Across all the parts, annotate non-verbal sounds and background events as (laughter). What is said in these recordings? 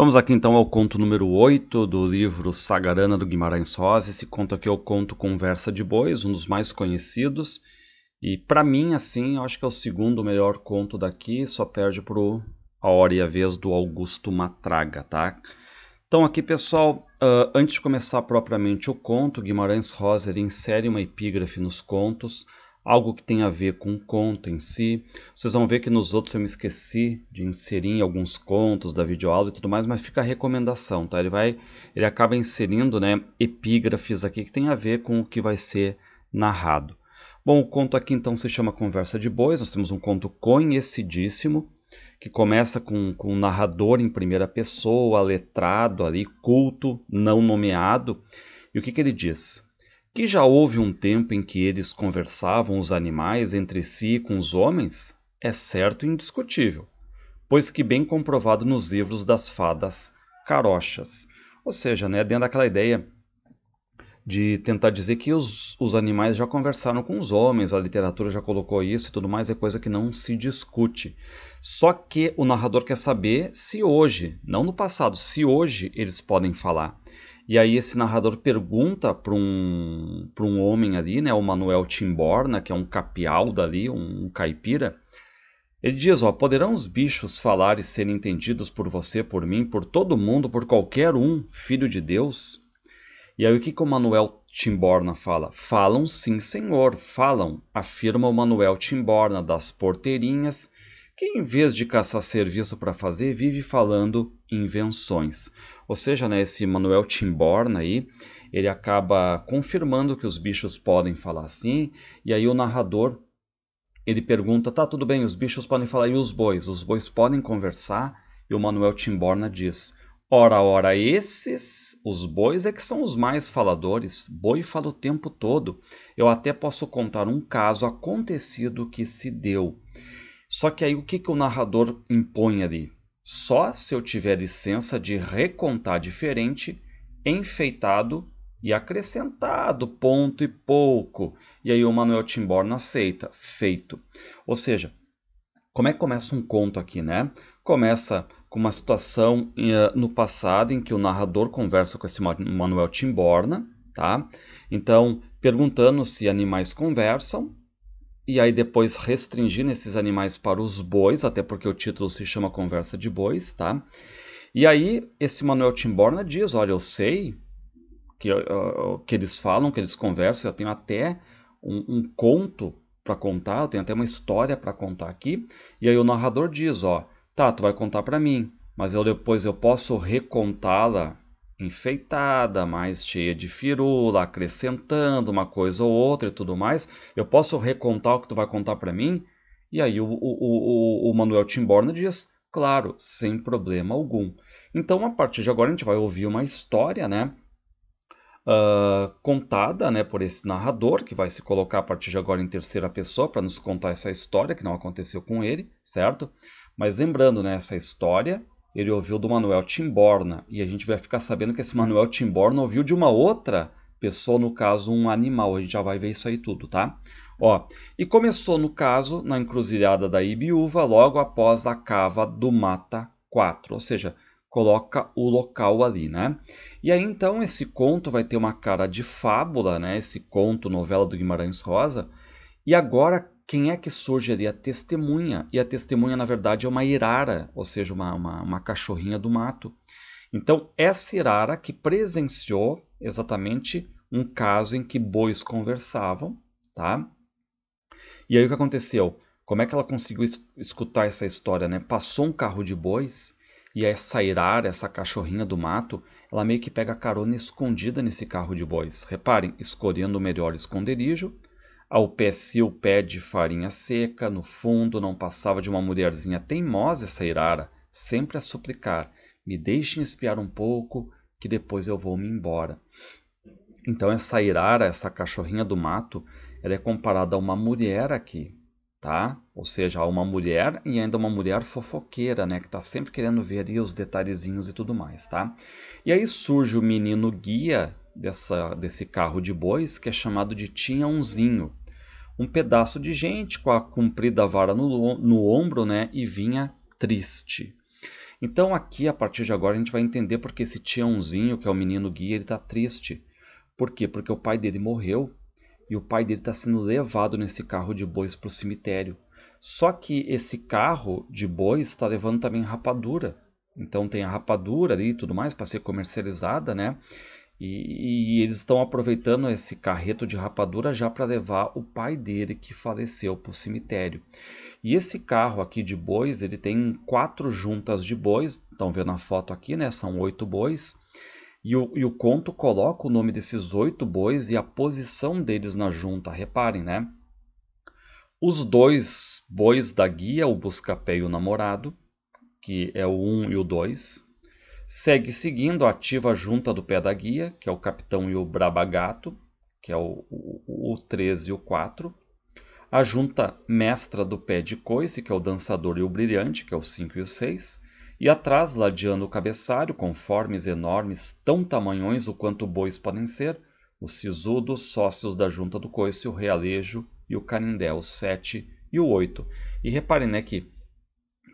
Vamos aqui então ao conto número 8 do livro Sagarana do Guimarães Rosa. Esse conto aqui é o conto Conversa de Bois, um dos mais conhecidos. E para mim, assim, eu acho que é o segundo melhor conto daqui, só perde para A Hora e a Vez do Augusto Matraga, tá? Então aqui, pessoal, uh, antes de começar propriamente o conto, Guimarães Rosa insere uma epígrafe nos contos algo que tem a ver com o conto em si. Vocês vão ver que nos outros eu me esqueci de inserir alguns contos da videoaula e tudo mais, mas fica a recomendação, tá? Ele vai, ele acaba inserindo, né, epígrafes aqui que tem a ver com o que vai ser narrado. Bom, o conto aqui então se chama Conversa de Bois. Nós temos um conto conhecidíssimo que começa com, com um narrador em primeira pessoa, letrado ali, culto, não nomeado. E o que, que ele diz? que já houve um tempo em que eles conversavam os animais entre si e com os homens, é certo e indiscutível, pois que bem comprovado nos livros das fadas carochas. Ou seja, né, dentro daquela ideia de tentar dizer que os, os animais já conversaram com os homens, a literatura já colocou isso e tudo mais, é coisa que não se discute. Só que o narrador quer saber se hoje, não no passado, se hoje eles podem falar. E aí esse narrador pergunta para um, um homem ali, né, o Manuel Timborna, né, que é um capialda ali, um, um caipira. Ele diz, ó, poderão os bichos falar e serem entendidos por você, por mim, por todo mundo, por qualquer um, filho de Deus? E aí o que, que o Manuel Timborna fala? Falam sim, senhor, falam, afirma o Manuel Timborna das porteirinhas que, em vez de caçar serviço para fazer, vive falando invenções. Ou seja, né, esse Manuel Timborna aí, ele acaba confirmando que os bichos podem falar assim, e aí o narrador ele pergunta: tá, tudo bem, os bichos podem falar, e os bois? Os bois podem conversar? E o Manuel Timborna diz: Ora, ora, esses, os bois é que são os mais faladores. Boi fala o tempo todo. Eu até posso contar um caso acontecido que se deu. Só que aí o que, que o narrador impõe ali? Só se eu tiver licença de recontar diferente, enfeitado e acrescentado ponto e pouco. E aí o Manuel Timborna aceita, feito. Ou seja, como é que começa um conto aqui, né? Começa com uma situação uh, no passado em que o narrador conversa com esse Manuel Timborna, tá? Então, perguntando se animais conversam, e aí depois restringindo esses animais para os bois, até porque o título se chama Conversa de Bois, tá? E aí esse Manuel Timborna diz, olha, eu sei que, uh, que eles falam, que eles conversam, eu tenho até um, um conto para contar, eu tenho até uma história para contar aqui, e aí o narrador diz, ó, tá, tu vai contar para mim, mas eu depois eu posso recontá-la enfeitada, mais cheia de firula, acrescentando uma coisa ou outra e tudo mais. Eu posso recontar o que tu vai contar para mim? E aí o, o, o, o Manuel Timborna diz, claro, sem problema algum. Então, a partir de agora, a gente vai ouvir uma história, né? Uh, contada né, por esse narrador, que vai se colocar a partir de agora em terceira pessoa para nos contar essa história que não aconteceu com ele, certo? Mas lembrando, né, essa história ele ouviu do Manuel Timborna. E a gente vai ficar sabendo que esse Manuel Timborna ouviu de uma outra pessoa, no caso, um animal. A gente já vai ver isso aí tudo, tá? Ó, e começou, no caso, na encruzilhada da Ibiúva, logo após a cava do Mata 4, ou seja, coloca o local ali, né? E aí, então, esse conto vai ter uma cara de fábula, né? Esse conto, novela do Guimarães Rosa. E agora, quem é que surge ali? A testemunha. E a testemunha, na verdade, é uma irara, ou seja, uma, uma, uma cachorrinha do mato. Então, essa irara que presenciou exatamente um caso em que bois conversavam, tá? E aí o que aconteceu? Como é que ela conseguiu escutar essa história, né? Passou um carro de bois e essa irara, essa cachorrinha do mato, ela meio que pega carona escondida nesse carro de bois. Reparem, escolhendo o melhor esconderijo, ao pé seu pé de farinha seca, no fundo não passava de uma mulherzinha teimosa essa Irara, sempre a suplicar: me deixem espiar um pouco, que depois eu vou me embora. Então essa Irara, essa cachorrinha do mato, ela é comparada a uma mulher aqui, tá? Ou seja, a uma mulher e ainda uma mulher fofoqueira, né, que tá sempre querendo ver aí os detalhezinhos e tudo mais, tá? E aí surge o menino guia dessa desse carro de bois que é chamado de Tinhãozinho um pedaço de gente com a comprida vara no, no ombro, né? E vinha triste. Então aqui, a partir de agora, a gente vai entender porque esse Tiãozinho, que é o menino guia, ele tá triste. Por quê? Porque o pai dele morreu e o pai dele está sendo levado nesse carro de bois para o cemitério. Só que esse carro de bois está levando também rapadura. Então tem a rapadura ali e tudo mais para ser comercializada, né? E, e eles estão aproveitando esse carreto de rapadura já para levar o pai dele que faleceu para o cemitério. E esse carro aqui de bois, ele tem quatro juntas de bois, estão vendo a foto aqui, né? São oito bois. E o, e o conto coloca o nome desses oito bois e a posição deles na junta, reparem, né? Os dois bois da guia, o buscapé e o namorado, que é o um e o dois segue seguindo, ativa a junta do pé da guia, que é o capitão e o brabagato, que é o, o, o 13 e o 4. A junta mestra do pé de coice, que é o dançador e o brilhante, que é o 5 e o 6. E atrás, ladeando o cabeçário, com formes enormes, tão tamanhões o quanto bois podem ser, os sisudos, sócios da junta do coice, o realejo e o canindé, o 7 e o 8. E reparem né, que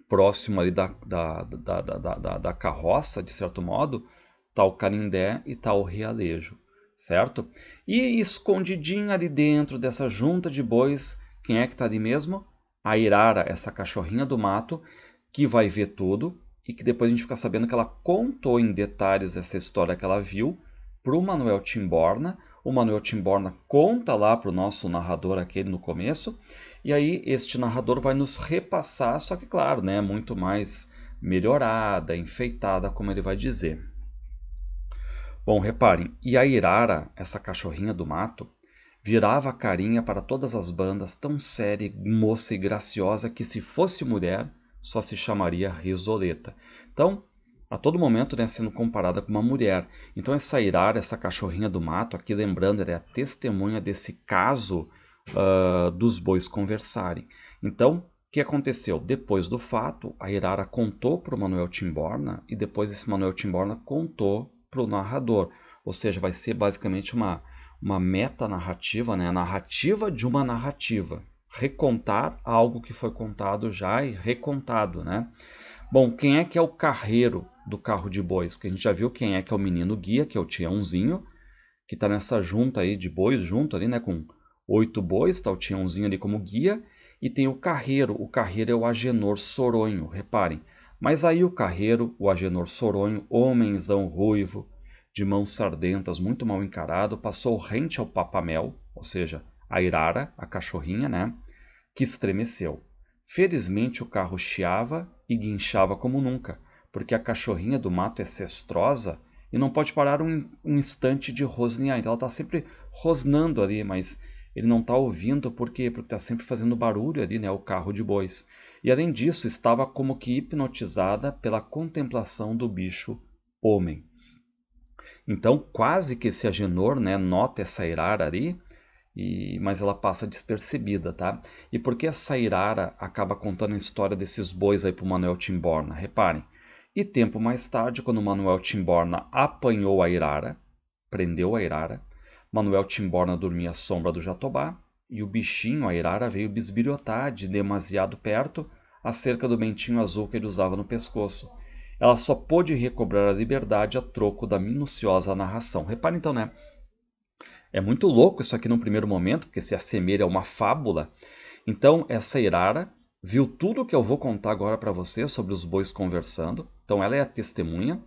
próximo ali da, da, da, da, da carroça, de certo modo, está o Canindé e está o Realejo, certo? E escondidinha ali dentro dessa junta de bois, quem é que está ali mesmo? A Irara, essa cachorrinha do mato, que vai ver tudo e que depois a gente fica sabendo que ela contou em detalhes essa história que ela viu para o Manuel Timborna. O Manuel Timborna conta lá para o nosso narrador aquele no começo e aí este narrador vai nos repassar, só que claro, né, muito mais melhorada, enfeitada, como ele vai dizer. Bom, reparem, e a Irara, essa cachorrinha do mato, virava a carinha para todas as bandas, tão séria, moça e graciosa que se fosse mulher, só se chamaria Risoleta. Então, a todo momento né, sendo comparada com uma mulher. Então essa Irara, essa cachorrinha do mato, aqui lembrando, ela é a testemunha desse caso uh, dos bois conversarem. Então, o que aconteceu? Depois do fato, a Irara contou para o Manuel Timborna e depois esse Manuel Timborna contou para o narrador. Ou seja, vai ser basicamente uma, uma metanarrativa, né? a narrativa de uma narrativa. Recontar algo que foi contado já e recontado. Né? Bom, quem é que é o carreiro do carro de bois? Porque a gente já viu quem é que é o menino guia, que é o Tiãozinho, que está nessa junta aí de bois, junto ali né, com oito bois, tá o Tiãozinho ali como guia, e tem o carreiro. O carreiro é o Agenor Soronho, reparem. Mas aí o carreiro, o Agenor Soronho, homenzão ruivo, de mãos sardentas, muito mal encarado, passou rente ao papamel, ou seja, a Irara, a cachorrinha, né? Que estremeceu. Felizmente o carro chiava e guinchava como nunca, porque a cachorrinha do mato é cestrosa e não pode parar um, um instante de rosnear. Então ela está sempre rosnando ali, mas ele não está ouvindo, por quê? Porque está sempre fazendo barulho ali, né? O carro de bois. E além disso, estava como que hipnotizada pela contemplação do bicho homem. Então, quase que esse Agenor, né, nota essa Irara ali, e, mas ela passa despercebida, tá? E por que essa Irara acaba contando a história desses bois aí pro Manuel Timborna? Reparem. E tempo mais tarde, quando o Manuel Timborna apanhou a Irara, prendeu a Irara, Manuel Timborna dormia à sombra do jatobá, e o bichinho, a irara, veio bisbilhotar de demasiado perto acerca do mentinho azul que ele usava no pescoço. Ela só pôde recobrar a liberdade a troco da minuciosa narração. Repare então, né? É muito louco isso aqui no primeiro momento, porque se assemelha a uma fábula. Então, essa irara viu tudo o que eu vou contar agora para você sobre os bois conversando. Então, ela é a testemunha.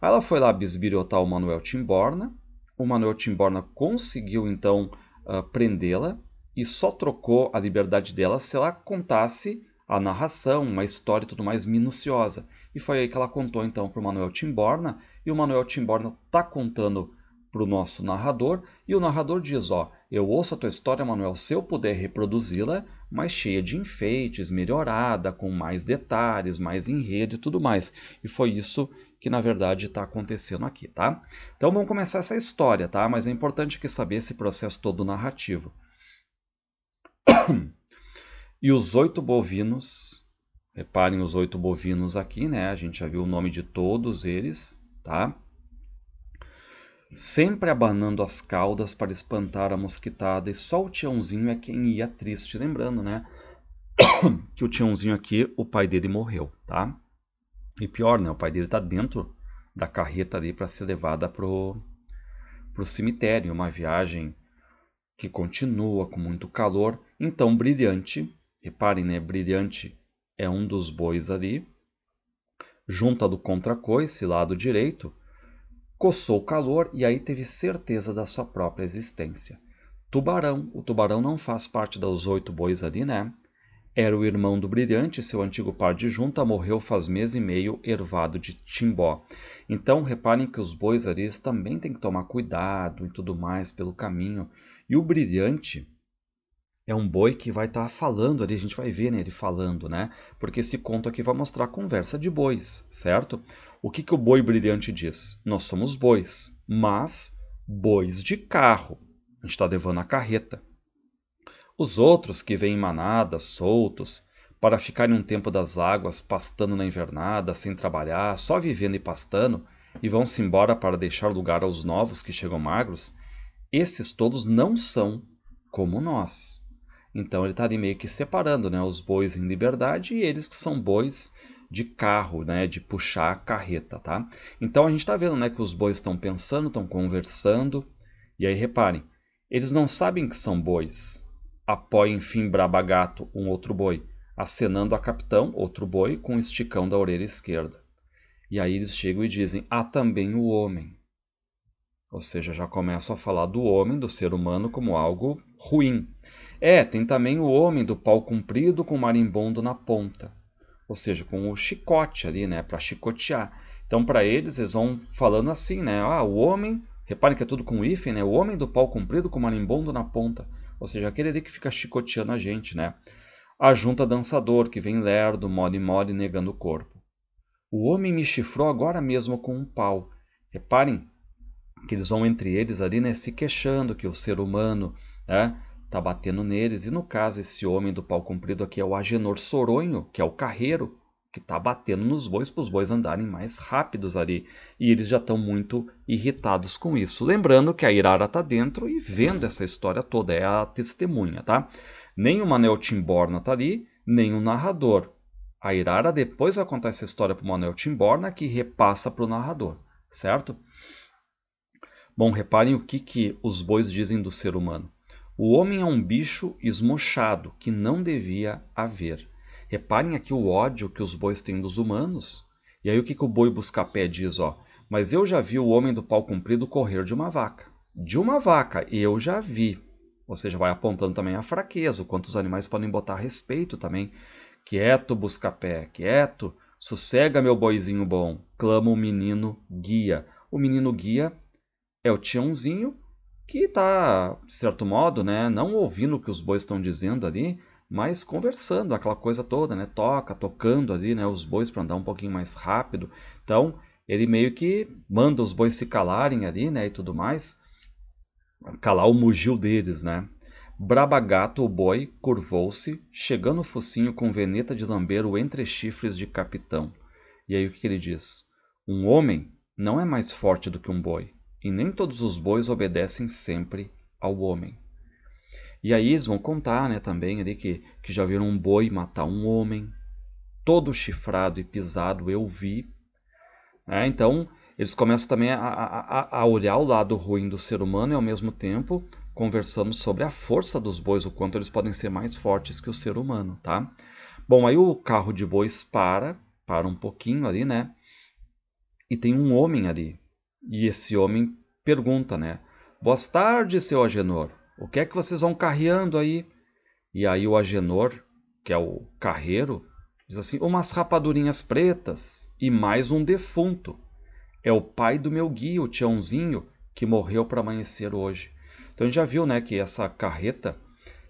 Aí ela foi lá bisbilhotar o Manuel Timborna, o Manuel Timborna conseguiu então uh, prendê-la e só trocou a liberdade dela se ela contasse a narração, uma história e tudo mais minuciosa. E foi aí que ela contou então para o Manuel Timborna e o Manuel Timborna está contando para o nosso narrador e o narrador diz, ó, eu ouço a tua história, Manuel, se eu puder reproduzi-la, mas cheia de enfeites, melhorada, com mais detalhes, mais enredo e tudo mais. E foi isso que na verdade está acontecendo aqui, tá? Então vamos começar essa história, tá? Mas é importante que saber esse processo todo narrativo. (coughs) E os oito bovinos, reparem os oito bovinos aqui, né? A gente já viu o nome de todos eles, tá? Sempre abanando as caudas para espantar a mosquitada, e só o Tiãozinho é quem ia triste, lembrando, né? (coughs) que o Tiãozinho aqui, o pai dele morreu, tá? E pior, né? O pai dele está dentro da carreta ali para ser levada pro pro cemitério, uma viagem que continua com muito calor. Então, brilhante, reparem, né? Brilhante é um dos bois ali. Junta do contra-coice, lado direito, coçou o calor e aí teve certeza da sua própria existência. Tubarão, o tubarão não faz parte dos oito bois ali, né? Era o irmão do Brilhante, seu antigo par de junta, morreu faz mês e meio, ervado de Timbó. Então, reparem que os bois aris também têm que tomar cuidado e tudo mais pelo caminho. E o Brilhante é um boi que vai estar tá falando ali, a gente vai ver né, ele falando, né? Porque esse conto aqui vai mostrar a conversa de bois, certo? O que, que o boi brilhante diz? Nós somos bois, mas bois de carro. A gente está levando a carreta. Os outros que vêm em manada, soltos, para ficarem um tempo das águas, pastando na invernada, sem trabalhar, só vivendo e pastando, e vão-se embora para deixar lugar aos novos que chegam magros, esses todos não são como nós. Então ele está ali meio que separando né, os bois em liberdade e eles que são bois de carro, né, de puxar a carreta. Tá? Então a gente está vendo né, que os bois estão pensando, estão conversando, e aí reparem, eles não sabem que são bois, Apoia enfim Brabagato, um outro boi, acenando a capitão, outro boi, com um esticão da orelha esquerda. E aí eles chegam e dizem: há também o homem. Ou seja, já começam a falar do homem, do ser humano, como algo ruim. É, tem também o homem do pau comprido com o marimbondo na ponta. Ou seja, com o chicote ali, né, para chicotear. Então, para eles, eles vão falando assim, né? Ah, o homem, reparem que é tudo com hífen, né? O homem do pau comprido com o marimbondo na ponta. Ou seja, aquele ali que fica chicoteando a gente, né? A junta dançador, que vem lerdo, mole mole, negando o corpo. O homem me chifrou agora mesmo com um pau. Reparem que eles vão entre eles ali, né? Se queixando que o ser humano, né? Tá batendo neles. E no caso, esse homem do pau comprido aqui é o Agenor Soronho, que é o carreiro, que está batendo nos bois para os bois andarem mais rápidos ali. E eles já estão muito irritados com isso. Lembrando que a Irara está dentro e vendo essa história toda, é a testemunha, tá? Nem o Manel Timborna está ali, nem o narrador. A Irara depois vai contar essa história para o Manuel Timborna, que repassa para o narrador, certo? Bom, reparem o que, que os bois dizem do ser humano. O homem é um bicho esmochado que não devia haver. Reparem aqui o ódio que os bois têm dos humanos. E aí o que, que o boi buscapé diz? Ó? Mas eu já vi o homem do pau comprido correr de uma vaca. De uma vaca, eu já vi. Ou seja, vai apontando também a fraqueza, o quanto os animais podem botar respeito também. Quieto, buscapé, quieto, sossega meu boizinho bom, clama o menino guia. O menino guia é o tiãozinho que está, de certo modo, né, não ouvindo o que os bois estão dizendo ali, mas conversando, aquela coisa toda, né? Toca, tocando ali, né? Os bois para andar um pouquinho mais rápido. Então, ele meio que manda os bois se calarem ali, né? E tudo mais. Calar o mugil deles, né? Brabagato, o boi, curvou-se, chegando o focinho com veneta de lambeiro entre chifres de capitão. E aí o que ele diz? Um homem não é mais forte do que um boi, e nem todos os bois obedecem sempre ao homem. E aí eles vão contar né, também ali que, que já viram um boi matar um homem, todo chifrado e pisado eu vi. É, então eles começam também a, a, a olhar o lado ruim do ser humano e ao mesmo tempo conversando sobre a força dos bois, o quanto eles podem ser mais fortes que o ser humano, tá? Bom, aí o carro de bois para, para um pouquinho ali, né? E tem um homem ali. E esse homem pergunta, né? Boas tardes, seu Agenor. O que é que vocês vão carreando aí? E aí o Agenor, que é o carreiro, diz assim: Umas rapadurinhas pretas e mais um defunto. É o pai do meu guia, o Tiãozinho, que morreu para amanhecer hoje. Então a gente já viu né, que essa carreta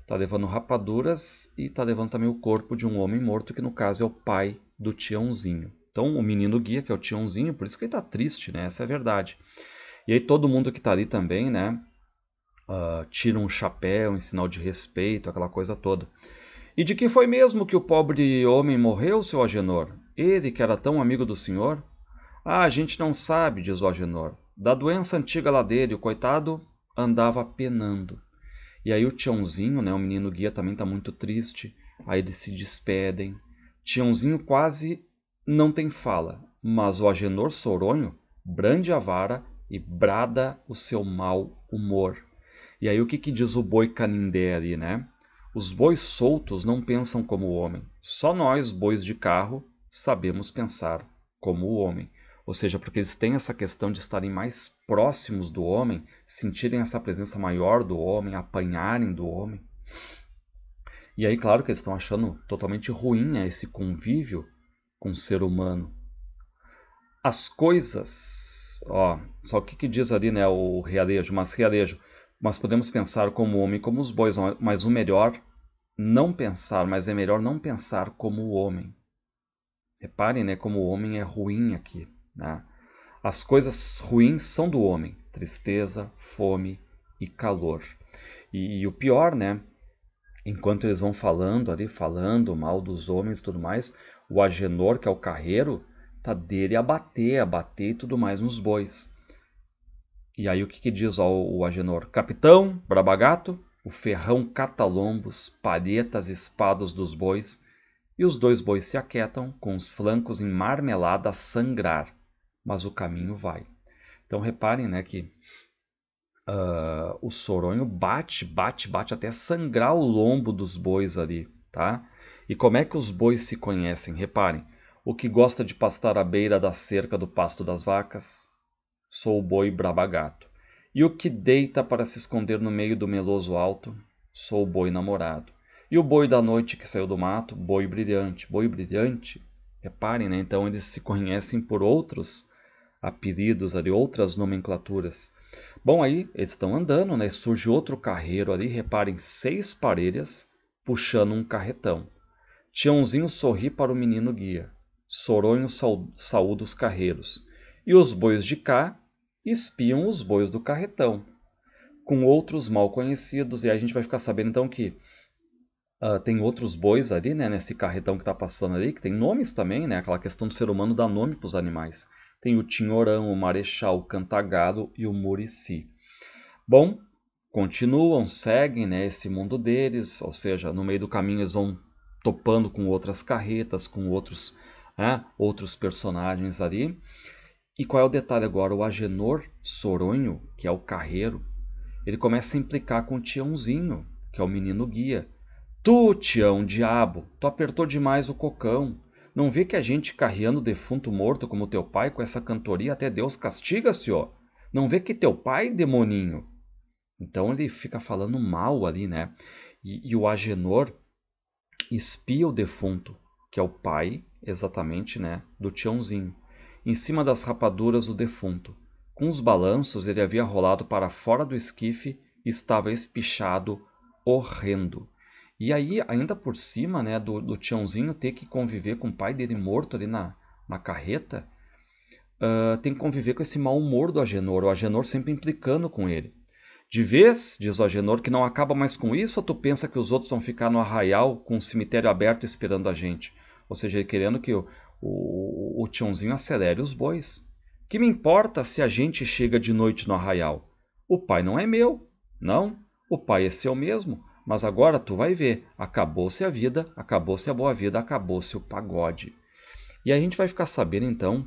está levando rapaduras e está levando também o corpo de um homem morto, que no caso é o pai do Tiãozinho. Então o menino guia, que é o Tiãozinho, por isso que ele está triste, né? Essa é a verdade. E aí todo mundo que está ali também, né? uh, ah, tiram um chapéu em sinal de respeito, aquela coisa toda. E de que foi mesmo que o pobre homem morreu, seu Agenor? Ele que era tão amigo do senhor? Ah, a gente não sabe, diz o Agenor. Da doença antiga lá dele, o coitado andava penando. E aí o Tiãozinho, né, o menino guia, também está muito triste. Aí eles se despedem. Tiãozinho quase não tem fala, mas o Agenor Soronho brande a vara e brada o seu mau humor. E aí o que, que diz o boi canindé ali, né? Os bois soltos não pensam como o homem. Só nós, bois de carro, sabemos pensar como o homem. Ou seja, porque eles têm essa questão de estarem mais próximos do homem, sentirem essa presença maior do homem, apanharem do homem. E aí, claro que eles estão achando totalmente ruim né, esse convívio com o ser humano. As coisas, ó, só o que, que diz ali, né, o realejo, mas realejo, mas podemos pensar como o homem, como os bois, mas o melhor não pensar, mas é melhor não pensar como o homem. Reparem, né, como o homem é ruim aqui. Né? As coisas ruins são do homem: tristeza, fome e calor. E, e, o pior, né? Enquanto eles vão falando ali, falando mal dos homens e tudo mais, o Agenor, que é o carreiro, tá dele a bater, a bater e tudo mais nos bois. E aí o que, que diz ó, o Agenor? Capitão, Brabagato, o ferrão catalombos, palhetas, espadas dos bois, e os dois bois se aquietam, com os flancos em marmelada a sangrar, mas o caminho vai. Então reparem né, que uh, o soronho bate, bate, bate até sangrar o lombo dos bois ali, tá? E como é que os bois se conhecem? Reparem, o que gosta de pastar à beira da cerca do pasto das vacas, Sou o boi brabagato. E o que deita para se esconder no meio do meloso alto? Sou o boi namorado. E o boi da noite que saiu do mato? Boi brilhante. Boi brilhante? Reparem, né? Então eles se conhecem por outros apelidos ali, outras nomenclaturas. Bom, aí eles estão andando, né? Surge outro carreiro ali, reparem, seis parelhas puxando um carretão. Tiãozinho sorri para o menino guia. Soronho saúda os carreiros e os bois de cá espiam os bois do carretão, com outros mal conhecidos. E aí a gente vai ficar sabendo então que uh, tem outros bois ali, né, nesse carretão que está passando ali, que tem nomes também, né, aquela questão do ser humano dar nome para os animais. Tem o tinhorão, o marechal, o cantagado e o murici. Bom, continuam, seguem né, esse mundo deles, ou seja, no meio do caminho eles vão topando com outras carretas, com outros, né, outros personagens ali. E qual é o detalhe agora? O Agenor Soronho, que é o carreiro, ele começa a implicar com o Tiãozinho, que é o menino guia. Tu, Tião, diabo, tu apertou demais o cocão. Não vê que a gente carreando defunto morto como teu pai com essa cantoria até Deus castiga, senhor? Não vê que teu pai, demoninho? Então ele fica falando mal ali, né? E, e o Agenor espia o defunto, que é o pai, exatamente, né, do Tiãozinho em cima das rapaduras do defunto. Com os balanços, ele havia rolado para fora do esquife e estava espichado, horrendo. E aí, ainda por cima, né, do, do Tiãozinho ter que conviver com o pai dele morto ali na, na carreta, uh, tem que conviver com esse mau humor do Agenor, o Agenor sempre implicando com ele. De vez, diz o Agenor, que não acaba mais com isso, ou tu pensa que os outros vão ficar no arraial com o cemitério aberto esperando a gente? Ou seja, ele querendo que o, o, o acelere os bois. Que me importa se a gente chega de noite no arraial? O pai não é meu, não. O pai é seu mesmo. Mas agora tu vai ver, acabou-se a vida, acabou-se a boa vida, acabou-se o pagode. E a gente vai ficar sabendo então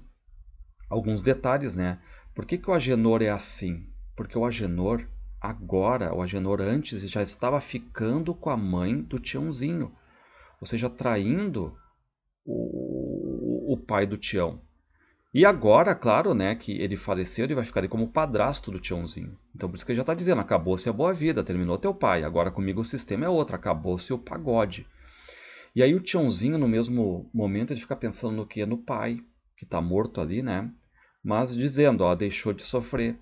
alguns detalhes, né? Por que, que o Agenor é assim? Porque o Agenor agora, o Agenor antes já estava ficando com a mãe do Tiãozinho, ou seja, traindo o, o pai do Tião. E agora, claro, né, que ele faleceu, ele vai ficar ali como padrasto do Tiãozinho. Então por isso que ele já está dizendo, acabou-se a boa vida, terminou teu pai, agora comigo o sistema é outro, acabou-se o pagode. E aí o Tiãozinho, no mesmo momento, ele fica pensando no que? No pai, que está morto ali, né? Mas dizendo, ó, deixou de sofrer,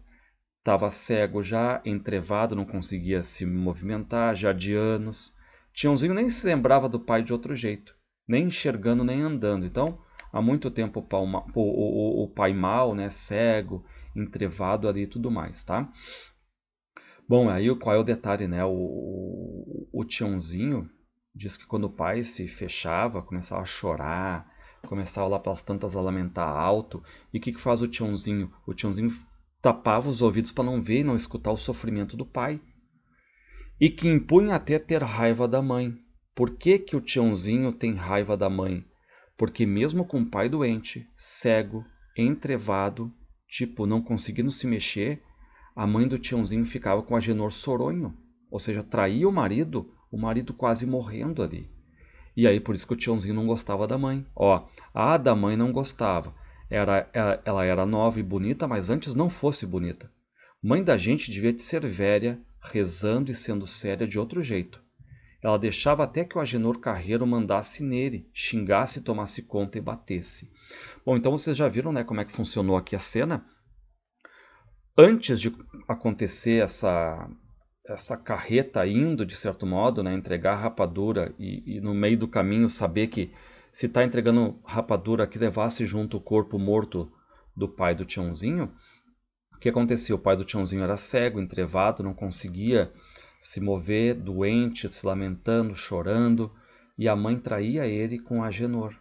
estava cego já, entrevado, não conseguia se movimentar, já de anos. Tiãozinho nem se lembrava do pai de outro jeito, nem enxergando, nem andando. Então há muito tempo o, o, o, pai mal, né, cego, entrevado ali e tudo mais, tá? Bom, aí qual é o detalhe, né? O, o, o Tiãozinho diz que quando o pai se fechava, começava a chorar, começava lá pelas tantas a lamentar alto, e o que, que faz o Tiãozinho? O Tiãozinho tapava os ouvidos para não ver e não escutar o sofrimento do pai. E que impunha até ter raiva da mãe. Por que, que o Tiãozinho tem raiva da mãe? Porque mesmo com o pai doente, cego, entrevado, tipo, não conseguindo se mexer, a mãe do Tiãozinho ficava com a Genor Soronho, ou seja, traía o marido, o marido quase morrendo ali. E aí por isso que o Tiãozinho não gostava da mãe. Ó, a da mãe não gostava. Era, é, ela era nova e bonita, mas antes não fosse bonita. Mãe da gente devia ser velha, rezando e sendo séria de outro jeito. Ela deixava até que o Agenor Carreiro mandasse nele, xingasse, tomasse conta e batesse. Bom, então vocês já viram né, como é que funcionou aqui a cena? Antes de acontecer essa, essa carreta indo, de certo modo, né, entregar a rapadura e, e no meio do caminho saber que se está entregando rapadura que levasse junto o corpo morto do pai do Tiãozinho, o que acontecia? O pai do Tiãozinho era cego, entrevado, não conseguia se mover, doente, se lamentando, chorando, e a mãe traía ele com Agenor.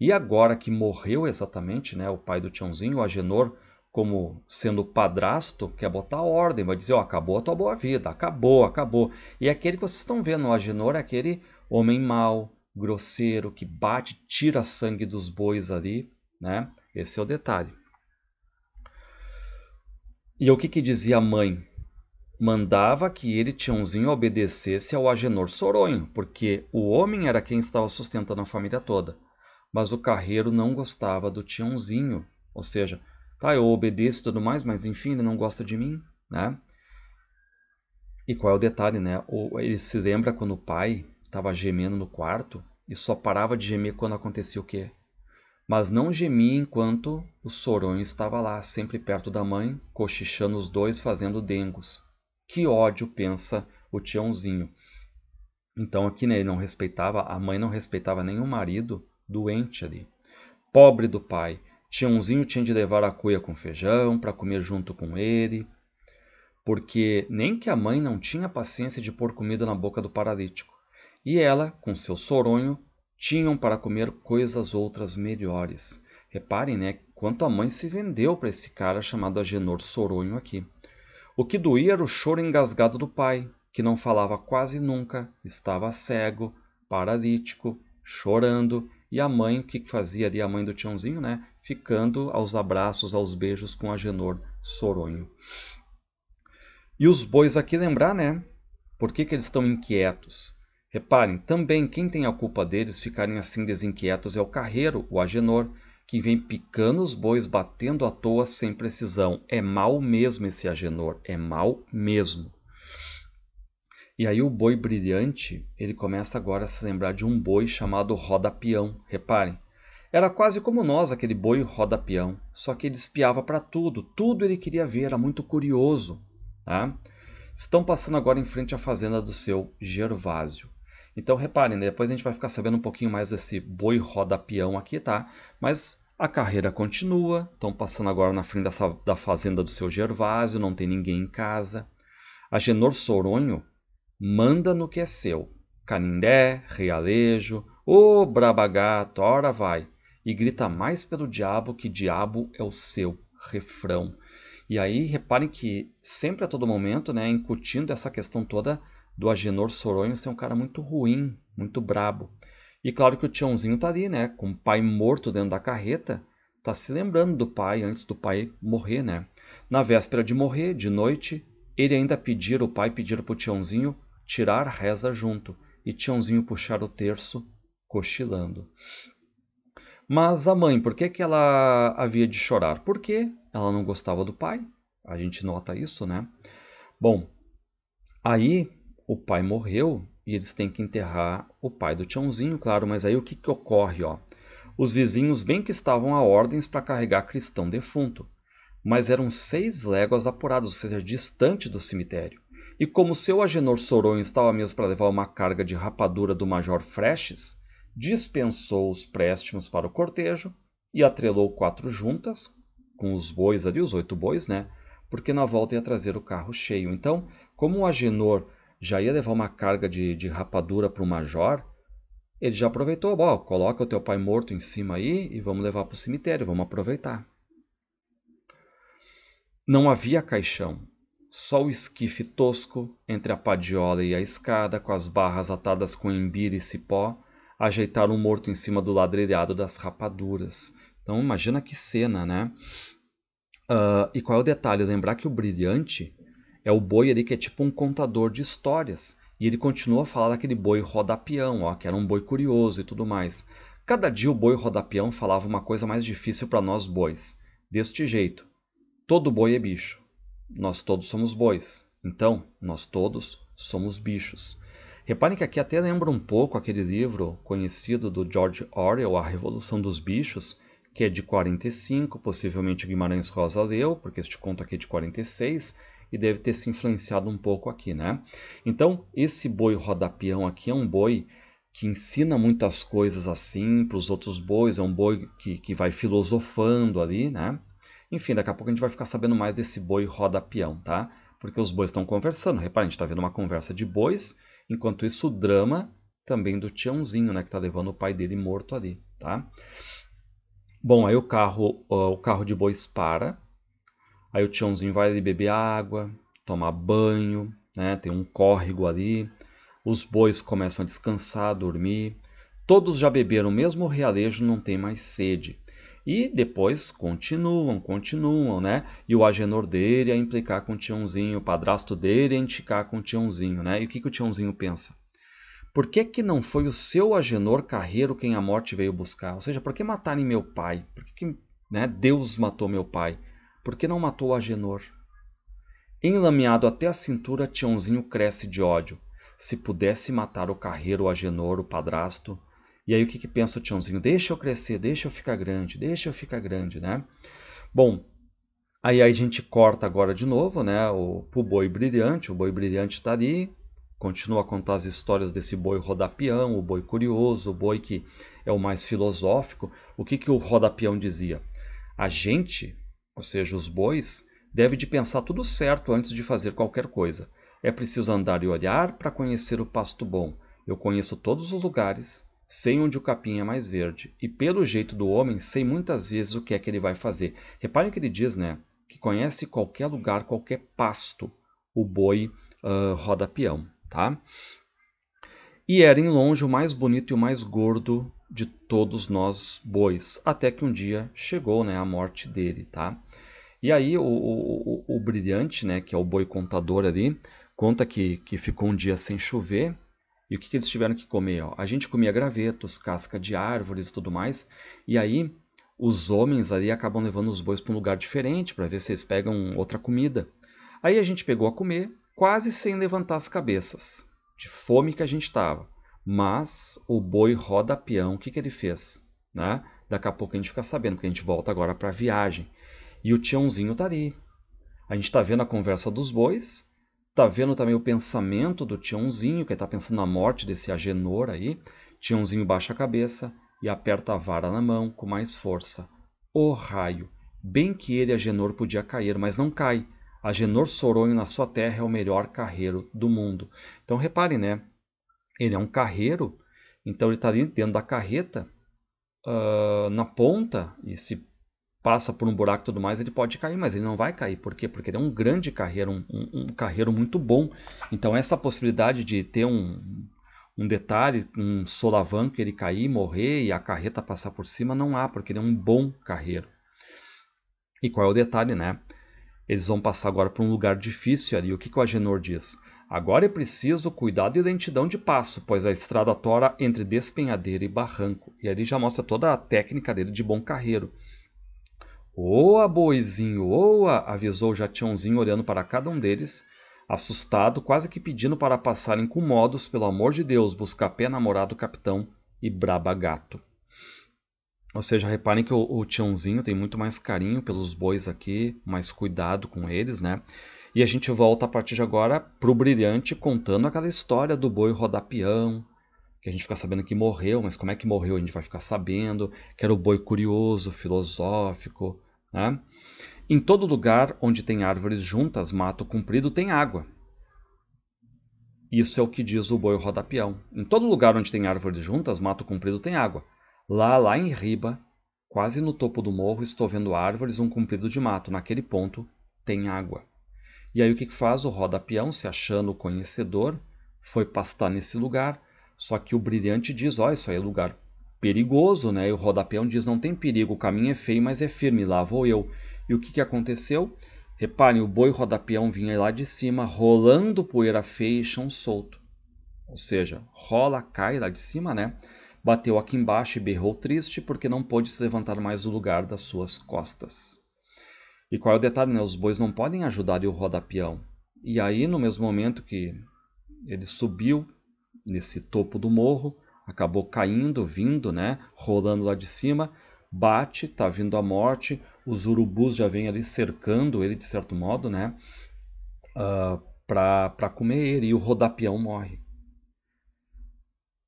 E agora que morreu exatamente, né, o pai do Tiãozinho, o Agenor, como sendo padrasto, quer botar ordem, vai dizer, ó, oh, acabou a tua boa vida, acabou, acabou. E é aquele que vocês estão vendo, o Agenor, é aquele homem mau, grosseiro, que bate, tira sangue dos bois ali, né? Esse é o detalhe. E o que, que dizia a mãe? mandava que ele, Tiãozinho, obedecesse ao Agenor Soronho, porque o homem era quem estava sustentando a família toda. Mas o carreiro não gostava do Tiãozinho, ou seja, tá, eu obedeço e tudo mais, mas enfim, ele não gosta de mim, né? E qual é o detalhe, né? Ele se lembra quando o pai estava gemendo no quarto e só parava de gemer quando acontecia o quê? mas não gemia enquanto o Soronho estava lá, sempre perto da mãe, cochichando os dois, fazendo dengos. Que ódio, pensa o Tiãozinho. Então aqui né, ele não respeitava, a mãe não respeitava nenhum marido doente ali. Pobre do pai. Tiãozinho tinha de levar a cuia com feijão para comer junto com ele, porque nem que a mãe não tinha paciência de pôr comida na boca do paralítico. E ela, com seu soronho, tinham para comer coisas outras melhores. Reparem, né, quanto a mãe se vendeu para esse cara chamado Agenor Soronho aqui. O que doía era o choro engasgado do pai, que não falava quase nunca, estava cego, paralítico, chorando, e a mãe, o que fazia ali a mãe do Tiãozinho, né? Ficando aos abraços, aos beijos com Agenor Soronho. E os bois aqui lembrar, né? Por que, que eles estão inquietos? Reparem, também quem tem a culpa deles ficarem assim desinquietos é o carreiro, o Agenor, que vem picando os bois, batendo à toa sem precisão. É mal mesmo esse Agenor, é mal mesmo. E aí o boi brilhante, ele começa agora a se lembrar de um boi chamado roda Reparem, era quase como nós, aquele boi roda só que ele espiava para tudo, tudo ele queria ver, era muito curioso. Tá? Estão passando agora em frente à fazenda do seu Gervásio. Então reparem, né, depois a gente vai ficar sabendo um pouquinho mais desse boi roda peão aqui, tá? Mas a carreira continua, estão passando agora na frente dessa, da fazenda do seu Gervásio, não tem ninguém em casa. Agenor Soronho manda no que é seu. Canindé, Realejo, ô oh, Brabagato, ora vai! E grita mais pelo diabo que diabo é o seu refrão. E aí reparem que sempre a todo momento, né, incutindo essa questão toda do Agenor Soronho ser um cara muito ruim, muito brabo. E claro que o Tiãozinho tá ali, né? Com o pai morto dentro da carreta, tá se lembrando do pai antes do pai morrer, né? Na véspera de morrer, de noite, ele ainda pedir, o pai pedir pro Tiãozinho tirar reza junto e Tiãozinho puxar o terço, cochilando. Mas a mãe, por que, que ela havia de chorar? Porque ela não gostava do pai. A gente nota isso, né? Bom, aí o pai morreu e eles têm que enterrar o pai do Tiãozinho, claro, mas aí o que, que ocorre? Ó? Os vizinhos bem que estavam a ordens para carregar cristão defunto, mas eram seis léguas apuradas, ou seja, distante do cemitério. E como seu Agenor Soronho estava mesmo para levar uma carga de rapadura do Major Freshes, dispensou os préstimos para o cortejo e atrelou quatro juntas, com os bois ali, os oito bois, né? Porque na volta ia trazer o carro cheio. Então, como o Agenor já ia levar uma carga de, de rapadura para o major, ele já aproveitou, ó, coloca o teu pai morto em cima aí e vamos levar para o cemitério, vamos aproveitar. Não havia caixão, só o esquife tosco entre a padiola e a escada, com as barras atadas com embira e cipó, ajeitaram o morto em cima do ladrilhado das rapaduras. Então imagina que cena, né? Uh, e qual é o detalhe? Lembrar que o brilhante é o boi ali que é tipo um contador de histórias. E ele continua a falar daquele boi rodapião, ó, que era um boi curioso e tudo mais. Cada dia o boi rodapião falava uma coisa mais difícil para nós bois. Deste jeito: todo boi é bicho. Nós todos somos bois. Então, nós todos somos bichos. Reparem que aqui até lembra um pouco aquele livro conhecido do George Orwell, A Revolução dos Bichos, que é de 45, possivelmente Guimarães Rosa leu, porque este conto aqui é de 46, e deve ter se influenciado um pouco aqui, né? Então, esse boi rodapião aqui é um boi que ensina muitas coisas assim para os outros bois, é um boi que, que vai filosofando ali, né? Enfim, daqui a pouco a gente vai ficar sabendo mais desse boi rodapião, tá? Porque os bois estão conversando. Repara, a gente está vendo uma conversa de bois, enquanto isso o drama também do Tiãozinho, né? Que está levando o pai dele morto ali, tá? Bom, aí o carro, o carro de bois para, Aí o Tiãozinho vai ali beber água, tomar banho, né? Tem um córrego ali. Os bois começam a descansar, dormir. Todos já beberam, mesmo o realejo não tem mais sede. E depois continuam, continuam, né? E o Agenor dele a implicar com o Tiãozinho, o padrasto dele a indicar com o Tiãozinho, né? E o que, que o Tiãozinho pensa? Por que, que não foi o seu Agenor Carreiro quem a morte veio buscar? Ou seja, por que matarem meu pai? Por que, que né, Deus matou meu pai? Por que não matou Agenor? Enlameado até a cintura, Tiãozinho cresce de ódio. Se pudesse matar o carreiro, o Agenor, o padrasto. E aí o que, que pensa o Tiãozinho? Deixa eu crescer, deixa eu ficar grande, deixa eu ficar grande, né? Bom, aí, a gente corta agora de novo, né? O, pro boi brilhante, o boi brilhante está ali, continua a contar as histórias desse boi rodapião, o boi curioso, o boi que é o mais filosófico. O que, que o rodapião dizia? A gente ou seja, os bois, deve de pensar tudo certo antes de fazer qualquer coisa. É preciso andar e olhar para conhecer o pasto bom. Eu conheço todos os lugares, sei onde o capim é mais verde. E pelo jeito do homem, sei muitas vezes o que é que ele vai fazer. Reparem que ele diz, né? Que conhece qualquer lugar, qualquer pasto. O boi uh, roda peão, tá? E era em longe o mais bonito e o mais gordo de todos nós bois, até que um dia chegou né, a morte dele, tá? E aí o, o, o, brilhante, né, que é o boi contador ali, conta que, que ficou um dia sem chover e o que, que eles tiveram que comer? Ó? A gente comia gravetos, casca de árvores e tudo mais, e aí os homens ali acabam levando os bois para um lugar diferente para ver se eles pegam outra comida. Aí a gente pegou a comer quase sem levantar as cabeças, de fome que a gente estava. Mas o boi roda peão, o que, que ele fez? Né? Daqui a pouco a gente fica sabendo, porque a gente volta agora para a viagem. E o Tiãozinho está ali. A gente está vendo a conversa dos bois, Está vendo também o pensamento do Tiãozinho, que está pensando na morte desse Agenor aí. Tiãozinho baixa a cabeça e aperta a vara na mão com mais força. O oh, raio! Bem que ele, Agenor, podia cair, mas não cai. Agenor Soronho na sua terra é o melhor carreiro do mundo. Então reparem, né? ele é um carreiro, então ele está ali dentro da carreta, uh, na ponta, e se passa por um buraco e tudo mais, ele pode cair, mas ele não vai cair. Por quê? Porque ele é um grande carreiro, um, um, carreiro muito bom. Então essa possibilidade de ter um, um detalhe, um solavanco, ele cair, morrer e a carreta passar por cima, não há, porque ele é um bom carreiro. E qual é o detalhe, né? Eles vão passar agora por um lugar difícil ali. O que, que o Agenor diz? Agora é preciso cuidado e lentidão de passo, pois a estrada tora entre despenhadeira e barranco. E ali já mostra toda a técnica dele de bom carreiro. Oa, boizinho, oa! avisou o Jatiãozinho olhando para cada um deles, assustado, quase que pedindo para passarem com modos, pelo amor de Deus, buscar pé namorado capitão e braba gato. Ou seja, reparem que o, o Tiãozinho tem muito mais carinho pelos bois aqui, mais cuidado com eles, né? E a gente volta a partir de agora pro Brilhante contando aquela história do boi rodapião, que a gente fica sabendo que morreu, mas como é que morreu a gente vai ficar sabendo, que era o boi curioso, filosófico, né? Em todo lugar onde tem árvores juntas, mato comprido, tem água. Isso é o que diz o boi rodapião. Em todo lugar onde tem árvores juntas, mato comprido tem água. Lá, lá em riba, quase no topo do morro, estou vendo árvores, um comprido de mato. Naquele ponto, tem água. E aí o que, faz? O roda se achando conhecedor, foi pastar nesse lugar. Só que o brilhante diz: ó, oh, isso aí é lugar perigoso, né? E o rodapeão diz: não tem perigo, o caminho é feio, mas é firme, lá vou eu. E o que, que aconteceu? Reparem, o boi rodapeão vinha lá de cima, rolando poeira feia e chão solto. Ou seja, rola, cai lá de cima, né? Bateu aqui embaixo e berrou triste porque não pôde se levantar mais do lugar das suas costas. E qual é o detalhe, né? Os bois não podem ajudar o rodapião. E aí, no mesmo momento que ele subiu nesse topo do morro, acabou caindo, vindo, né? Rolando lá de cima, bate, tá vindo a morte, os urubus já vêm ali cercando ele, de certo modo, né? Uh, ah, para comer ele, e o rodapião morre.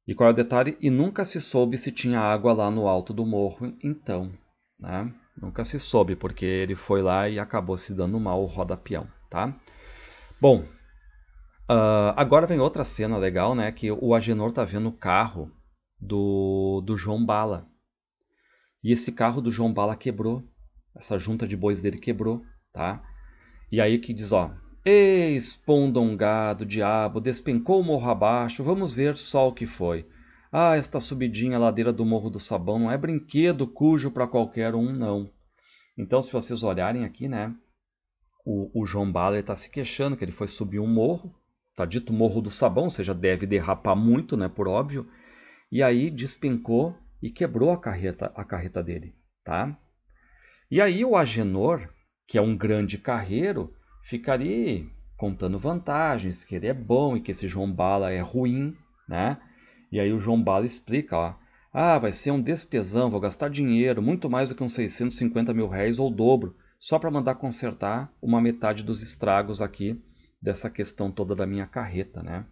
E qual é o detalhe? E nunca se soube se tinha água lá no alto do morro, então, né? Nunca se soube porque ele foi lá e acabou se dando mal o roda tá? Bom, uh, agora vem outra cena legal, né? Que o Agenor tá vendo o carro do, do João Bala. E esse carro do João Bala quebrou. Essa junta de bois dele quebrou, tá? E aí que diz, ó... Eis, pondongado, diabo, despencou o morro abaixo, vamos ver só o que foi. Ah, esta subidinha à ladeira do Morro do Sabão não é brinquedo cujo para qualquer um, não. Então, se vocês olharem aqui, né? O, o João Bala está se queixando que ele foi subir um morro, está dito Morro do Sabão, ou seja, deve derrapar muito, né? Por óbvio. E aí despencou e quebrou a carreta, a carreta dele, tá? E aí o Agenor, que é um grande carreiro, ficaria contando vantagens, que ele é bom e que esse João Bala é ruim, né? E aí o João Bala explica ó, Ah, vai ser um despesão, vou gastar dinheiro, muito mais do que uns 650 mil reais ou dobro, só para mandar consertar uma metade dos estragos aqui dessa questão toda da minha carreta, né?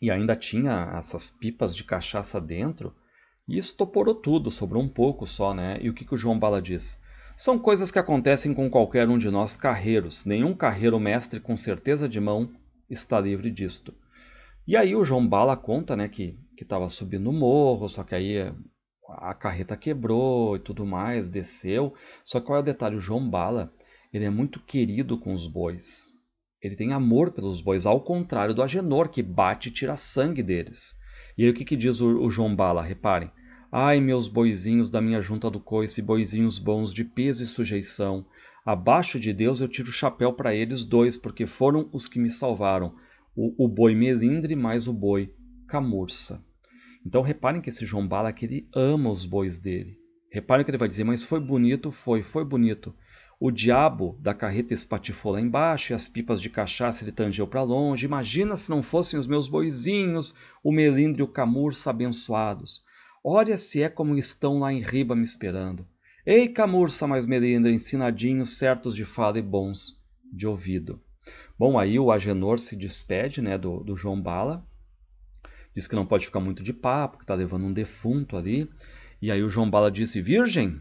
E ainda tinha essas pipas de cachaça dentro, e estoporou tudo, sobrou um pouco só, né? E o que, que o João Bala diz? São coisas que acontecem com qualquer um de nós carreiros. Nenhum carreiro mestre, com certeza de mão, está livre disto. E aí o João Bala conta, né, que que estava subindo o morro, só que aí a carreta quebrou e tudo mais, desceu. Só que qual é o detalhe? O João Bala, ele é muito querido com os bois. Ele tem amor pelos bois, ao contrário do Agenor, que bate e tira sangue deles. E aí o que, que diz o, o João Bala? Reparem. Ai, meus boizinhos da minha junta do coice, boizinhos bons de peso e sujeição. Abaixo de Deus eu tiro o chapéu para eles dois, porque foram os que me salvaram o, o boi melindre mais o boi camurça. Então reparem que esse João Bala ele ama os bois dele. Reparem que ele vai dizer, mas foi bonito, foi, foi bonito. O diabo da carreta espatifou lá embaixo e as pipas de cachaça ele tangeu para longe. Imagina se não fossem os meus boizinhos, o melindre e o camurça abençoados. Olha se é como estão lá em riba me esperando. Ei, camurça mais melindre, ensinadinhos, certos de fala e bons de ouvido. Bom, aí o Agenor se despede né, do, do João Bala, diz que não pode ficar muito de papo, que está levando um defunto ali. E aí o João Bala disse: Virgem,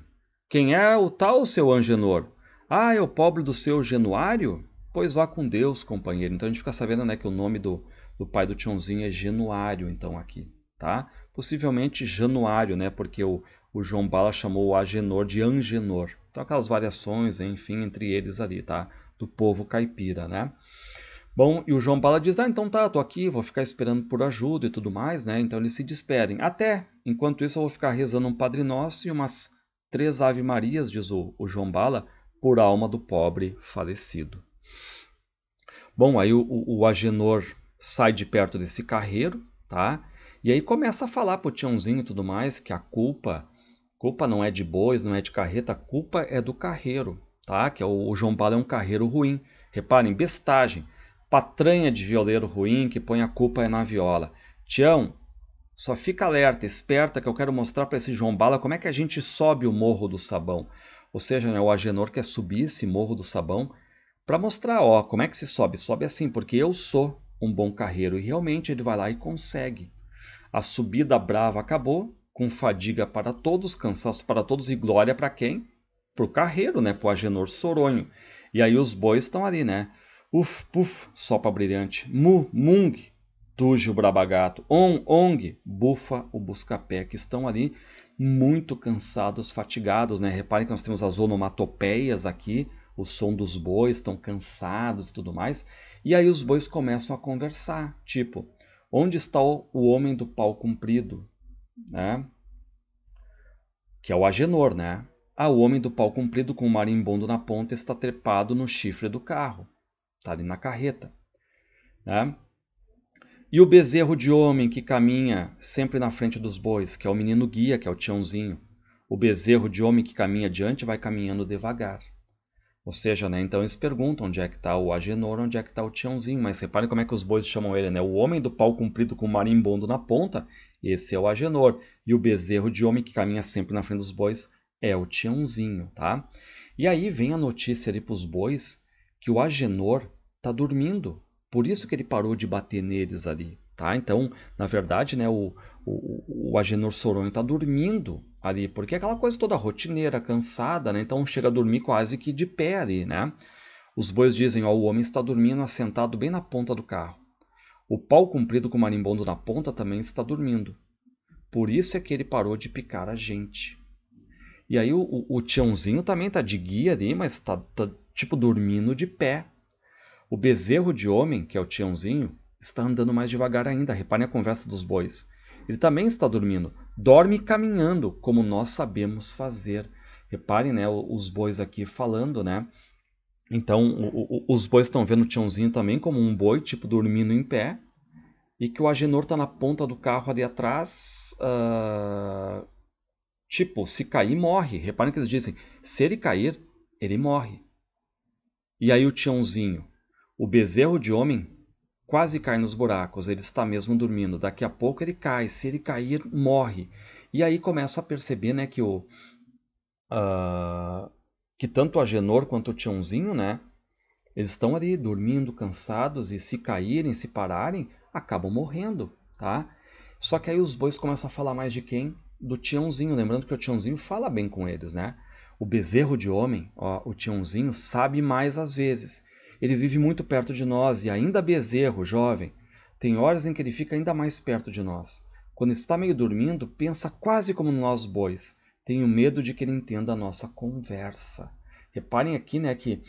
quem é o tal seu Agenor? Ah, é o pobre do seu Genuário? Pois vá com Deus, companheiro. Então a gente fica sabendo né, que o nome do, do pai do Tionzinho é Genuário, então aqui, tá? Possivelmente Januário, né? Porque o, o João Bala chamou o Agenor de Angenor. Então aquelas variações, enfim, entre eles ali, tá? do povo caipira, né? Bom, e o João Bala diz: Ah, então tá, tô aqui, vou ficar esperando por ajuda e tudo mais, né? Então eles se despedem. Até, enquanto isso, eu vou ficar rezando um Padre Nosso e umas três Ave Marias, diz o, o João Bala, por alma do pobre falecido. Bom, aí o, o, Agenor sai de perto desse carreiro, tá? E aí começa a falar pro Tiãozinho e tudo mais que a culpa, culpa não é de bois, não é de carreta, a culpa é do carreiro tá? que é o, o João Bala é um carreiro ruim. Reparem, bestagem, patranha de violeiro ruim que põe a culpa é na viola. Tião, só fica alerta, esperta, que eu quero mostrar para esse João Bala como é que a gente sobe o Morro do Sabão. Ou seja, né, o Agenor quer subir esse Morro do Sabão para mostrar, ó, como é que se sobe. Sobe assim, porque eu sou um bom carreiro. E realmente ele vai lá e consegue. A subida brava acabou, com fadiga para todos, cansaço para todos e glória para quem? pro carreiro, né? Pro Agenor Soronho. E aí os bois estão ali, né? Uf, puf, sopa brilhante. Mu, mung, tuge o brabagato. On, ong, bufa o buscapé, que estão ali muito cansados, fatigados, né? Reparem que nós temos as onomatopeias aqui, o som dos bois, estão cansados e tudo mais. E aí os bois começam a conversar, tipo, onde está o, o homem do pau comprido, né? Que é o Agenor, né? Ah, o homem do pau comprido com o marimbondo na ponta está trepado no chifre do carro. Está ali na carreta. Né? E o bezerro de homem que caminha sempre na frente dos bois, que é o menino guia, que é o tiãozinho. O bezerro de homem que caminha adiante vai caminhando devagar. Ou seja, né, então eles perguntam onde é que está o Agenor, onde é que está o Tiãozinho. Mas reparem como é que os bois chamam ele, né? O homem do pau comprido com o marimbondo na ponta, esse é o Agenor. E o bezerro de homem que caminha sempre na frente dos bois é o Tiãozinho, tá? E aí vem a notícia ali pros bois que o Agenor tá dormindo. Por isso que ele parou de bater neles ali, tá? Então, na verdade, né, o, o, o Agenor Soronho tá dormindo ali, porque é aquela coisa toda rotineira, cansada, né? Então chega a dormir quase que de pé ali, né? Os bois dizem, ó, o homem está dormindo assentado bem na ponta do carro. O pau comprido com o marimbondo na ponta também está dormindo. Por isso é que ele parou de picar a gente. E aí o, o, o Tiãozinho também tá de guia ali, mas tá, tá tipo dormindo de pé. O bezerro de homem, que é o Tiãozinho, está andando mais devagar ainda. Reparem a conversa dos bois. Ele também está dormindo. Dorme caminhando, como nós sabemos fazer. Reparem, né, os bois aqui falando, né? Então, o, o, os bois estão vendo o Tiãozinho também como um boi, tipo, dormindo em pé. E que o Agenor está na ponta do carro ali atrás, uh, Tipo, se cair, morre. Reparem que eles dizem, se ele cair, ele morre. E aí o Tiãozinho, o bezerro de homem, quase cai nos buracos, ele está mesmo dormindo. Daqui a pouco ele cai, se ele cair, morre. E aí começa a perceber né, que o. Uh, que tanto Agenor quanto o Tiãozinho, né? Eles estão ali dormindo, cansados, e se caírem, se pararem, acabam morrendo, tá? Só que aí os bois começam a falar mais de quem? do Tiãozinho. Lembrando que o Tiãozinho fala bem com eles, né? O bezerro de homem, ó, o Tiãozinho, sabe mais às vezes. Ele vive muito perto de nós e ainda bezerro, jovem. Tem horas em que ele fica ainda mais perto de nós. Quando está meio dormindo, pensa quase como nós bois. Tenho medo de que ele entenda a nossa conversa. Reparem aqui, né, que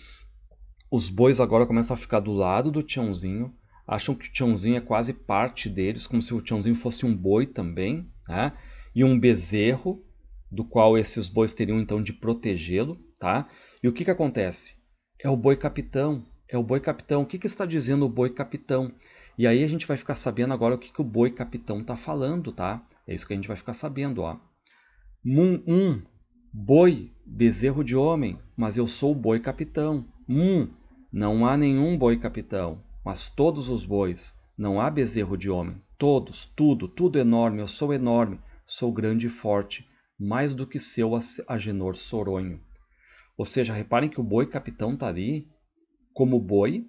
os bois agora começam a ficar do lado do Tiãozinho, acham que o Tiãozinho é quase parte deles, como se o Tiãozinho fosse um boi também, né? e um bezerro, do qual esses bois teriam então de protegê-lo, tá? E o que que acontece? É o boi capitão, é o boi capitão. O que que está dizendo o boi capitão? E aí a gente vai ficar sabendo agora o que que o boi capitão está falando, tá? É isso que a gente vai ficar sabendo, ó. Mum, um, boi, bezerro de homem, mas eu sou o boi capitão. Um não há nenhum boi capitão, mas todos os bois. Não há bezerro de homem. Todos, tudo, tudo enorme, eu sou enorme sou grande e forte, mais do que seu Agenor Soronho. Ou seja, reparem que o boi capitão está ali como boi,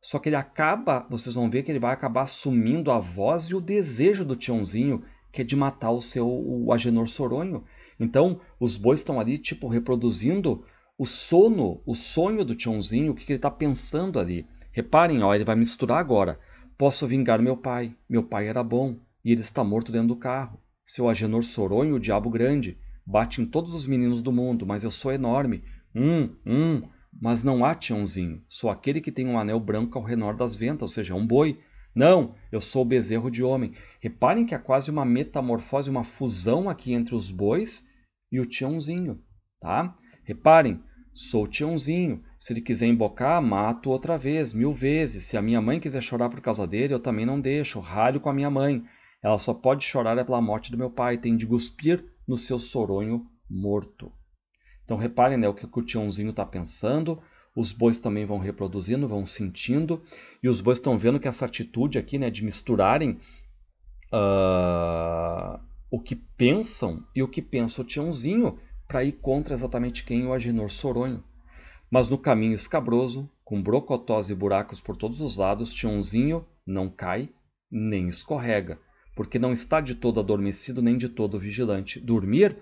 só que ele acaba, vocês vão ver que ele vai acabar assumindo a voz e o desejo do Tiãozinho, que é de matar o seu o Agenor Soronho. Então, os bois estão ali, tipo, reproduzindo o sono, o sonho do Tiãozinho, o que, que ele está pensando ali. Reparem, ó, ele vai misturar agora. Posso vingar meu pai, meu pai era bom, e ele está morto dentro do carro. Seu Agenor Soronho, o diabo grande, bate em todos os meninos do mundo, mas eu sou enorme. Um, um, mas não há Tiãozinho. Sou aquele que tem um anel branco ao redor das ventas, ou seja, um boi. Não, eu sou o bezerro de homem. Reparem que há quase uma metamorfose, uma fusão aqui entre os bois e o Tiãozinho, tá? Reparem, sou o Tiãozinho. Se ele quiser embocar, mato outra vez, mil vezes. Se a minha mãe quiser chorar por causa dele, eu também não deixo. Ralho com a minha mãe. Ela só pode chorar é pela morte do meu pai, tem de guspir no seu soronho morto. Então reparem né, o que o tiãozinho está pensando, os bois também vão reproduzindo, vão sentindo, e os bois estão vendo que essa atitude aqui né, de misturarem uh, o que pensam e o que pensa o tiãozinho para ir contra exatamente quem? O Agenor Soronho. Mas no caminho escabroso, com brocotós e buracos por todos os lados, Tiãozinho não cai nem escorrega, porque não está de todo adormecido nem de todo vigilante. Dormir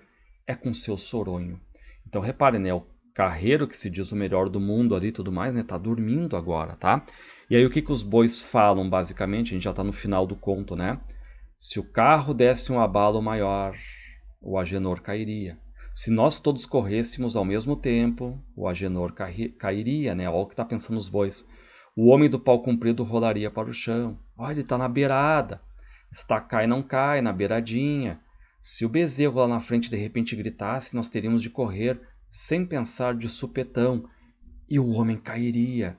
é com seu soronho. Então repare, né? O carreiro que se diz o melhor do mundo ali e tudo mais, né? Tá dormindo agora, tá? E aí o que, que os bois falam, basicamente? A gente já está no final do conto, né? Se o carro desse um abalo maior, o Agenor cairia. Se nós todos corrêssemos ao mesmo tempo, o Agenor cairia, né? Olha o que está pensando os bois. O homem do pau comprido rolaria para o chão. Olha, ele está na beirada está cai não cai, na beiradinha. Se o bezerro lá na frente de repente gritasse, nós teríamos de correr sem pensar de supetão e o homem cairia.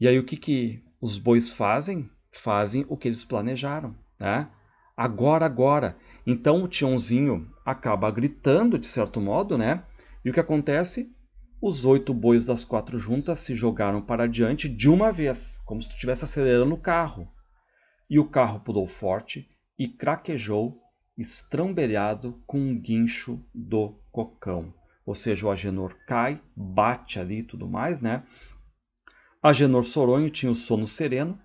E aí o que, que os bois fazem? Fazem o que eles planejaram. Né? Agora, agora. Então o Tiãozinho acaba gritando, de certo modo, né? E o que acontece? Os oito bois das quatro juntas se jogaram para diante de uma vez, como se tu estivesse acelerando o carro e o carro pulou forte e craquejou estrambelhado com um guincho do cocão. Ou seja, o Agenor cai, bate ali e tudo mais, né? Agenor Soronho tinha o sono sereno,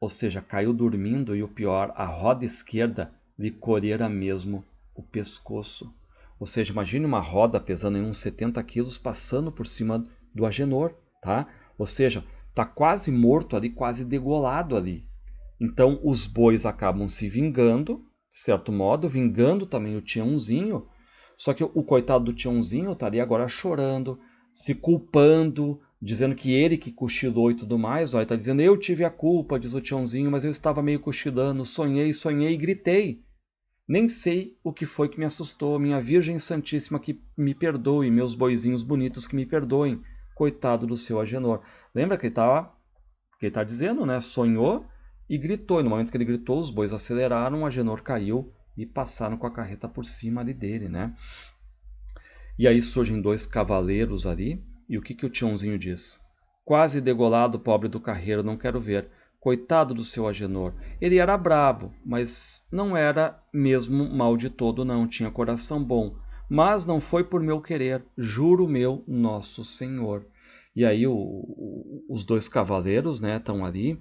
ou seja, caiu dormindo e o pior, a roda esquerda lhe colhera mesmo o pescoço. Ou seja, imagine uma roda pesando em uns 70 quilos passando por cima do Agenor, tá? Ou seja, tá quase morto ali, quase degolado ali. Então os bois acabam se vingando, de certo modo, vingando também o Tiãozinho. Só que o coitado do Tiãozinho estaria tá agora chorando, se culpando, dizendo que ele que cochilou e tudo mais. Olha, está dizendo: Eu tive a culpa, diz o Tiãozinho, mas eu estava meio cochilando, sonhei, sonhei e gritei. Nem sei o que foi que me assustou, minha Virgem Santíssima que me perdoe, meus boizinhos bonitos que me perdoem. Coitado do seu Agenor. Lembra que ele está que ele tá dizendo, né? Sonhou, e gritou. E no momento que ele gritou, os bois aceleraram, Agenor caiu e passaram com a carreta por cima ali dele, né? E aí surgem dois cavaleiros ali, e o que, que o Tiãozinho diz? Quase degolado, pobre do carreiro, não quero ver. Coitado do seu Agenor. Ele era brabo, mas não era mesmo mal de todo, não. Tinha coração bom. Mas não foi por meu querer, juro meu nosso Senhor. E aí o, o, os dois cavaleiros né, estão ali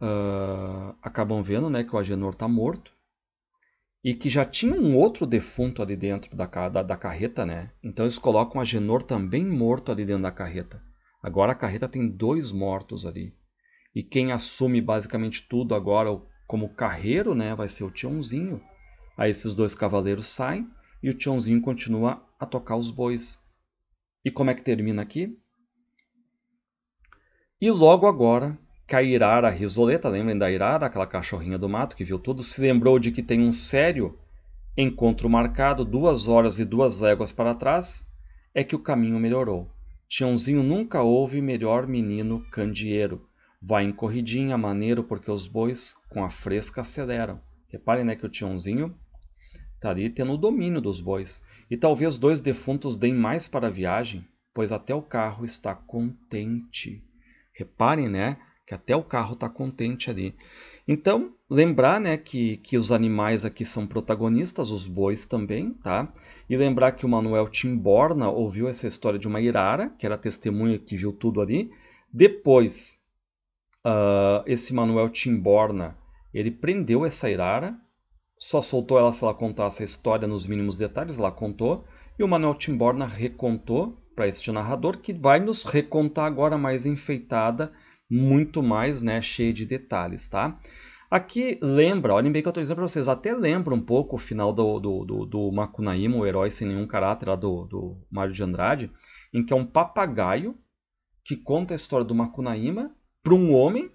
uh, acabam vendo né, que o Agenor está morto e que já tinha um outro defunto ali dentro da, da, da carreta, né? Então eles colocam o Agenor também morto ali dentro da carreta. Agora a carreta tem dois mortos ali. E quem assume basicamente tudo agora como carreiro, né, vai ser o Tiãozinho. Aí esses dois cavaleiros saem e o Tiãozinho continua a tocar os bois. E como é que termina aqui? E logo agora que a Irara Risoleta, lembrem da Irara, aquela cachorrinha do mato que viu tudo, se lembrou de que tem um sério encontro marcado duas horas e duas léguas para trás, é que o caminho melhorou. Tiãozinho nunca houve melhor menino candeeiro. Vai em corridinha, maneiro, porque os bois com a fresca aceleram. Reparem né, que o Tiãozinho está ali tendo o domínio dos bois. E talvez dois defuntos deem mais para a viagem, pois até o carro está contente. Reparem, né? que até o carro está contente ali. Então, lembrar né, que, que os animais aqui são protagonistas, os bois também, tá? E lembrar que o Manuel Timborna ouviu essa história de uma irara, que era testemunha que viu tudo ali. Depois, uh, esse Manuel Timborna, ele prendeu essa irara, só soltou ela se ela contasse a história nos mínimos detalhes, ela contou. E o Manuel Timborna recontou para este narrador, que vai nos recontar agora mais enfeitada, muito mais, né, cheia de detalhes, tá? Aqui lembra, olhem bem que eu estou dizendo para vocês, até lembra um pouco o final do, do, do, do Makunaíma, o herói sem nenhum caráter lá do, do Mário de Andrade, em que é um papagaio que conta a história do Makunaíma para um homem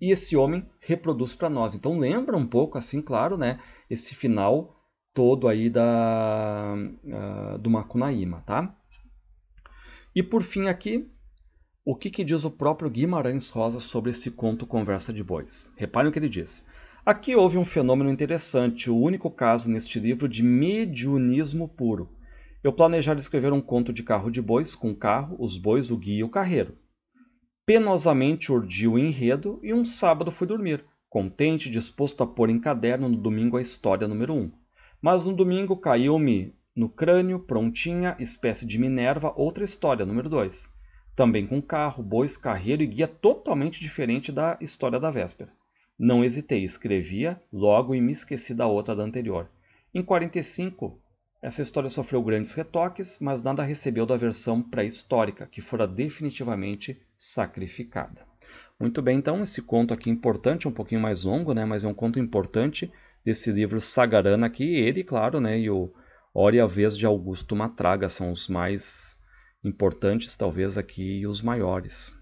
e esse homem reproduz para nós. Então lembra um pouco, assim, claro, né, esse final todo aí da, uh, do Makunaíma, tá? E por fim aqui, o que, que, diz o próprio Guimarães Rosa sobre esse conto Conversa de Bois? Reparem o que ele diz. Aqui houve um fenômeno interessante, o único caso neste livro de mediunismo puro. Eu planejara escrever um conto de carro de bois, com carro, os bois, o guia e o carreiro. Penosamente urdi o enredo e um sábado fui dormir, contente e disposto a pôr em caderno no domingo a história número 1. Um. Mas no domingo caiu-me no crânio, prontinha, espécie de Minerva, outra história, número 2. Também com carro, bois, carreiro e guia totalmente diferente da história da véspera. Não hesitei, escrevia logo e me esqueci da outra da anterior. Em 45, essa história sofreu grandes retoques, mas nada recebeu da versão pré-histórica, que fora definitivamente sacrificada. Muito bem, então, esse conto aqui importante, um pouquinho mais longo, né, mas é um conto importante desse livro Sagarana aqui, ele, claro, né, e o Hora e a Vez de Augusto Matraga são os mais importantes talvez aqui os maiores.